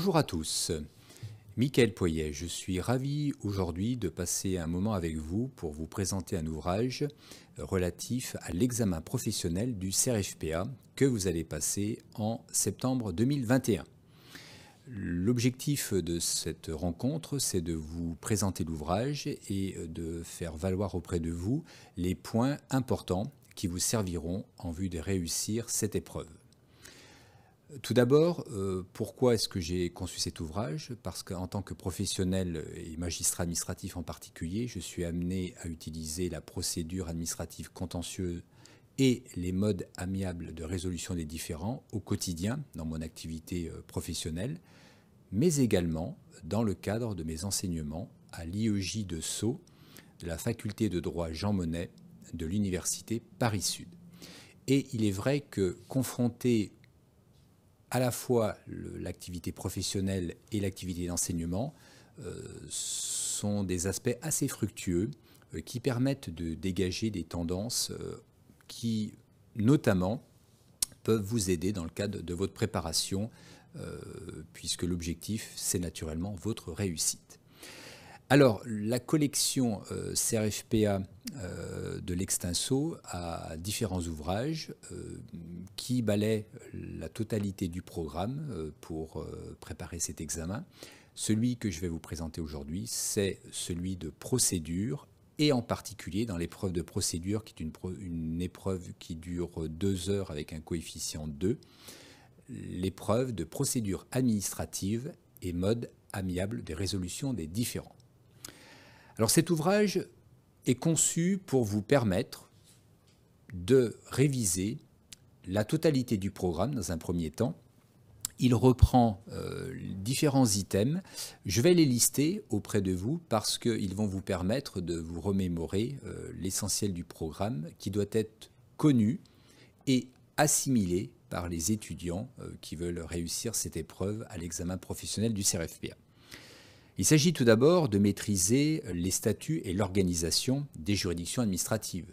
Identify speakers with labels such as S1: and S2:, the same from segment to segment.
S1: Bonjour à tous. Michael Poyet, je suis ravi aujourd'hui de passer un moment avec vous pour vous présenter un ouvrage relatif à l'examen professionnel du CRFPA que vous allez passer en septembre 2021. L'objectif de cette rencontre, c'est de vous présenter l'ouvrage et de faire valoir auprès de vous les points importants qui vous serviront en vue de réussir cette épreuve. Tout d'abord, euh, pourquoi est-ce que j'ai conçu cet ouvrage Parce qu'en tant que professionnel et magistrat administratif en particulier, je suis amené à utiliser la procédure administrative contentieuse et les modes amiables de résolution des différends au quotidien dans mon activité euh, professionnelle, mais également dans le cadre de mes enseignements à l'IEJ de Sceaux, de la faculté de droit Jean Monnet de l'université Paris-Sud. Et il est vrai que confronté à la fois l'activité professionnelle et l'activité d'enseignement euh, sont des aspects assez fructueux euh, qui permettent de dégager des tendances euh, qui, notamment, peuvent vous aider dans le cadre de votre préparation, puisque l'objectif, c'est naturellement votre réussite. Alors, la collection euh, CRFPA euh, de l'Extinso a différents ouvrages euh, qui balaient la totalité du programme pour préparer cet examen. Celui que je vais vous présenter aujourd'hui, c'est celui de procédure et en particulier dans l'épreuve de procédure qui est une, épreuve qui dure deux heures avec un coefficient 2, l'épreuve de procédure administrative et mode amiable de résolution des différents. Alors cet ouvrage est conçu pour vous permettre de réviser la totalité du programme dans un premier temps. Il reprend euh, différents items. Je vais les lister auprès de vous parce qu'ils vont vous permettre de vous remémorer euh, l'essentiel du programme qui doit être connu et assimilé par les étudiants euh, qui veulent réussir cette épreuve à l'examen professionnel du CRFPA. Il s'agit tout d'abord de maîtriser les statuts et l'organisation des juridictions administratives.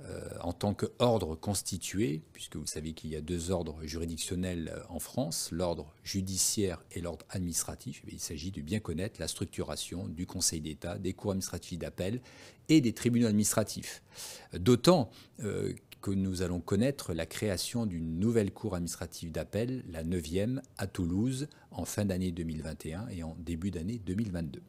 S1: Euh, en tant qu'ordre constitué, puisque vous savez qu'il y a deux ordres juridictionnels euh, en France, l'ordre judiciaire et l'ordre administratif, eh il s'agit de bien connaître la structuration du Conseil d'État, des cours administratifs d'appel et des tribunaux administratifs. D'autant euh, que nous allons connaître la création d'une nouvelle cour administrative d'appel, la 9e, à Toulouse, en fin d'année 2021 et en début d'année 2022.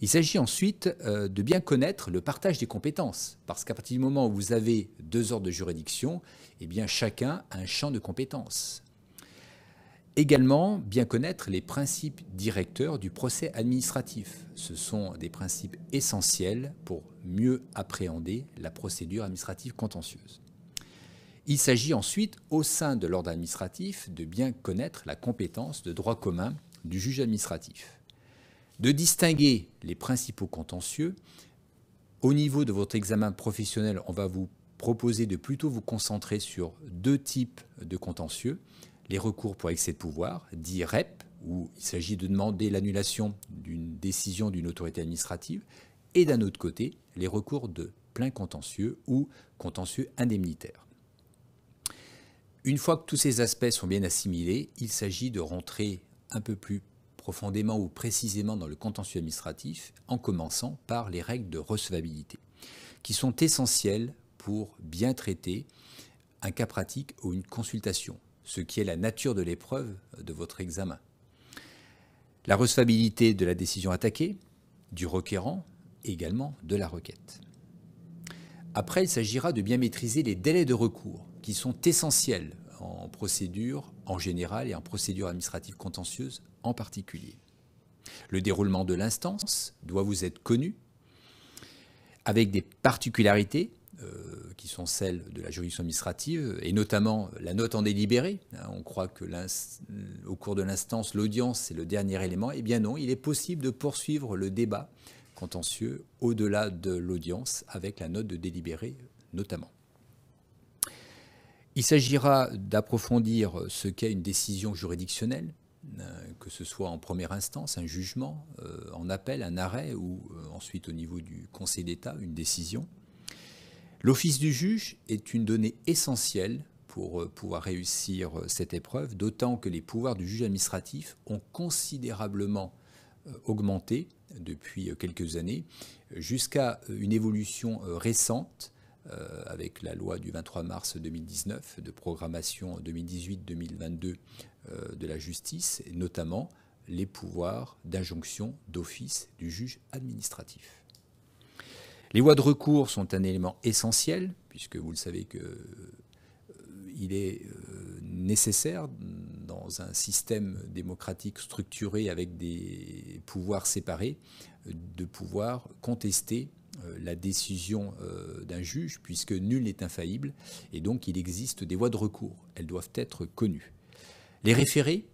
S1: Il s'agit ensuite euh, de bien connaître le partage des compétences, parce qu'à partir du moment où vous avez deux ordres de juridiction, eh bien chacun a un champ de compétences également bien connaître les principes directeurs du procès administratif. Ce sont des principes essentiels pour mieux appréhender la procédure administrative contentieuse. Il s'agit ensuite, au sein de l'ordre administratif, de bien connaître la compétence de droit commun du juge administratif, de distinguer les principaux contentieux. Au niveau de votre examen professionnel, on va vous proposer de plutôt vous concentrer sur deux types de contentieux, les recours pour excès de pouvoir, dit REP, où il s'agit de demander l'annulation d'une décision d'une autorité administrative, et d'un autre côté, les recours de plein contentieux ou contentieux indemnitaire. Une fois que tous ces aspects sont bien assimilés, il s'agit de rentrer un peu plus profondément ou précisément dans le contentieux administratif en commençant par les règles de recevabilité, qui sont essentielles pour bien traiter un cas pratique ou une consultation, ce qui est la nature de l'épreuve euh, de votre examen. La recevabilité de la décision attaquée, du requérant, également de la requête. Après, il s'agira de bien maîtriser les délais de recours, qui sont essentiels en procédure en général et en procédure administrative contentieuse en particulier. Le déroulement de l'instance doit vous être connu, avec des particularités euh, qui sont celles de la juridiction administrative, et notamment la note en délibéré. Hein, on croit que euh, au cours de l'instance, l'audience, c'est le dernier élément. Eh bien non, il est possible de poursuivre le débat contentieux au-delà de l'audience, avec la note de délibéré notamment. Il s'agira d'approfondir ce qu'est une décision juridictionnelle, hein, que ce soit en première instance, un jugement, euh, en appel, un arrêt, ou ensuite au niveau du Conseil d'État, une décision. L'office du juge est une donnée essentielle pour euh, pouvoir réussir euh, cette épreuve, d'autant que les pouvoirs du juge administratif ont considérablement euh, augmenté depuis quelques années, jusqu'à une évolution récente avec la loi du 23 mars 2019 de programmation 2018-2022 de la justice, notamment les pouvoirs d'injonction d'office du juge administratif. Les voies de recours sont un élément essentiel, puisque vous le savez qu'il euh, est euh, nécessaire dans un système démocratique structuré avec des pouvoirs séparés euh, de pouvoir contester la décision d'un juge, puisque nul n'est infaillible, et donc il existe des voies de recours. Elles doivent être connues. Les référés,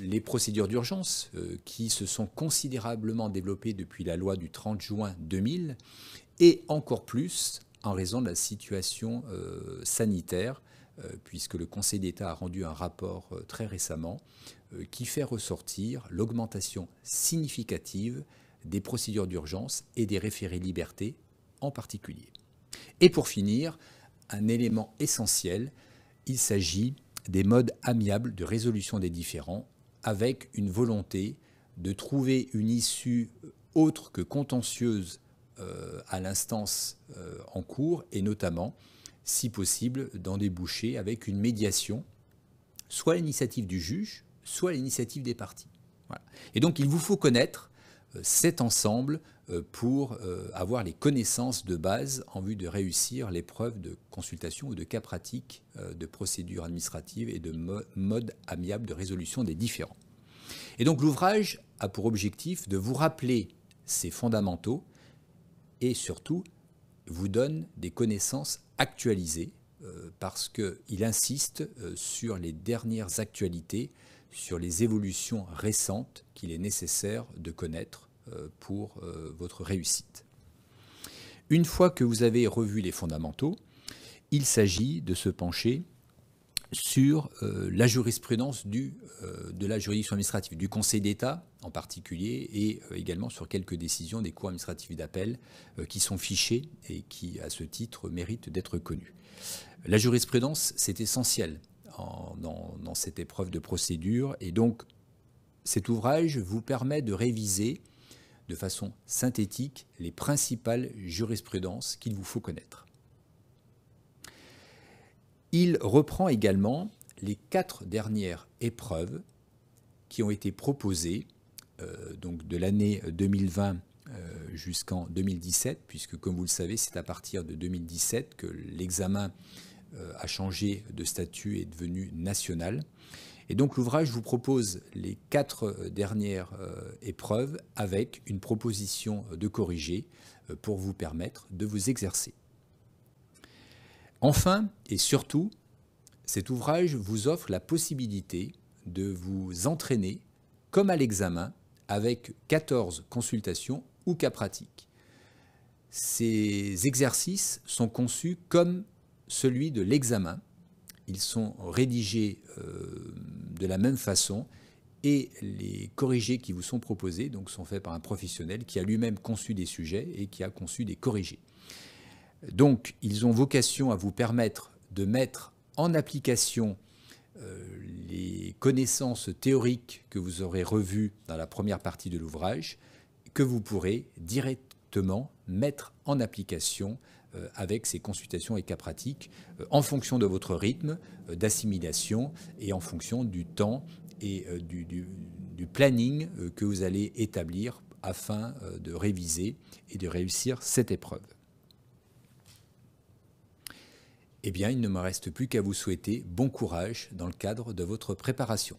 S1: les procédures d'urgence, qui se sont considérablement développées depuis la loi du 30 juin 2000 et encore plus en raison de la situation euh, sanitaire, euh, puisque le Conseil d'État a rendu un rapport euh, très récemment qui fait ressortir l'augmentation significative des procédures d'urgence et des référés liberté en particulier. Et pour finir, un élément essentiel, il s'agit des modes amiables de résolution des différends avec une volonté de trouver une issue autre que contentieuse euh, à l'instance euh, en cours et notamment, si possible, d'en déboucher avec une médiation, soit à l'initiative du juge, soit à l'initiative des parties. Et donc il vous faut connaître euh, cet ensemble pour avoir les connaissances de base en vue de réussir l'épreuve de consultation ou de cas pratique de procédure administrative et de mode amiable de résolution des différents. Et donc l'ouvrage a pour objectif de vous rappeler ces fondamentaux et surtout vous donne des connaissances actualisées euh, parce qu'il insiste euh, sur les dernières actualités, sur les évolutions récentes qu'il est nécessaire de connaître euh, pour votre réussite. Une fois que vous avez revu les fondamentaux, il s'agit de se pencher sur euh, la jurisprudence euh, de la juridiction administrative, du Conseil d'État en particulier, et euh, également sur quelques décisions des cours administratifs d'appel qui sont fichées et qui, à ce titre, méritent d'être connues. La jurisprudence, c'est essentiel dans, cette épreuve de procédure, et donc cet ouvrage vous permet de réviser de façon synthétique les principales jurisprudences qu'il vous faut connaître. Il reprend également les quatre dernières épreuves qui ont été proposées, euh, donc de l'année 2020 euh, jusqu'en 2017, puisque comme vous le savez, c'est à partir de 2017 que l'examen euh, a changé de statut et est devenu national. Et donc l'ouvrage vous propose les quatre dernières épreuves avec une proposition de corriger pour vous permettre de vous exercer. Enfin et surtout, cet ouvrage vous offre la possibilité de vous entraîner, comme à l'examen, avec 14 consultations ou cas pratiques. Ces exercices sont conçus comme celui de l'examen. Ils sont rédigés euh, de la même façon et les corrigés qui vous sont proposés sont faits par un professionnel qui a lui-même conçu des sujets et qui a conçu des corrigés. Donc, ils ont vocation à vous permettre de mettre en application euh, les connaissances théoriques que vous aurez revues dans la première partie de l'ouvrage, que vous pourrez directement mettre en application euh, avec ces consultations et cas pratiques euh, en fonction de votre rythme d'assimilation et en fonction du temps et du, planning que vous allez établir afin de réviser et de réussir cette épreuve. Eh bien, il ne me reste plus qu'à vous souhaiter bon courage dans le cadre de votre préparation.